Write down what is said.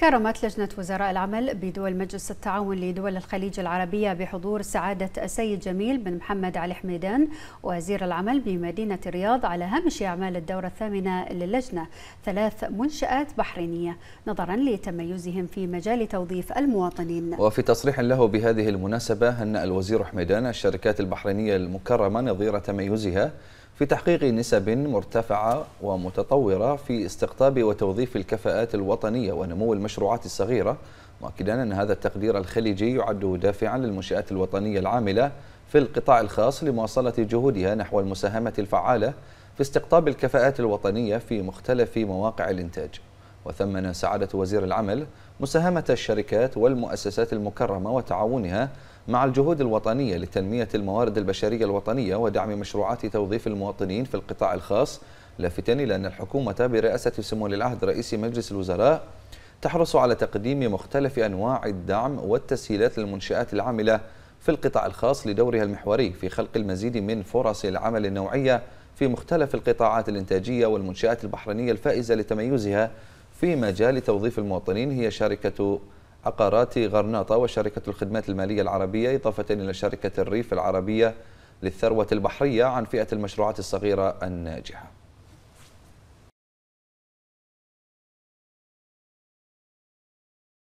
كرمت لجنة وزراء العمل بدول مجلس التعاون لدول الخليج العربية بحضور سعادة السيد جميل بن محمد علي حميدان وزير العمل بمدينة الرياض على هامش أعمال الدورة الثامنة للجنة ثلاث منشآت بحرينية نظرا لتميزهم في مجال توظيف المواطنين وفي تصريح له بهذه المناسبة هنأ الوزير حميدان الشركات البحرينية المكرمة نظير تميزها في تحقيق نسب مرتفعة ومتطورة في استقطاب وتوظيف الكفاءات الوطنية ونمو المشروعات الصغيرة مؤكدا أن هذا التقدير الخليجي يعد دافعا للمنشآت الوطنية العاملة في القطاع الخاص لمواصلة جهودها نحو المساهمة الفعالة في استقطاب الكفاءات الوطنية في مختلف مواقع الإنتاج وثمن سعادة وزير العمل مساهمة الشركات والمؤسسات المكرمة وتعاونها مع الجهود الوطنية لتنمية الموارد البشرية الوطنية ودعم مشروعات توظيف المواطنين في القطاع الخاص لافتا إلى أن الحكومة برئاسة سمو العهد رئيس مجلس الوزراء تحرص على تقديم مختلف أنواع الدعم والتسهيلات للمنشآت العاملة في القطاع الخاص لدورها المحوري في خلق المزيد من فرص العمل النوعية في مختلف القطاعات الإنتاجية والمنشآت البحرينية الفائزة لتميزها في مجال توظيف المواطنين هي شركة عقارات غرناطة وشركة الخدمات المالية العربية إضافة إلى شركة الريف العربية للثروة البحرية عن فئة المشروعات الصغيرة الناجحة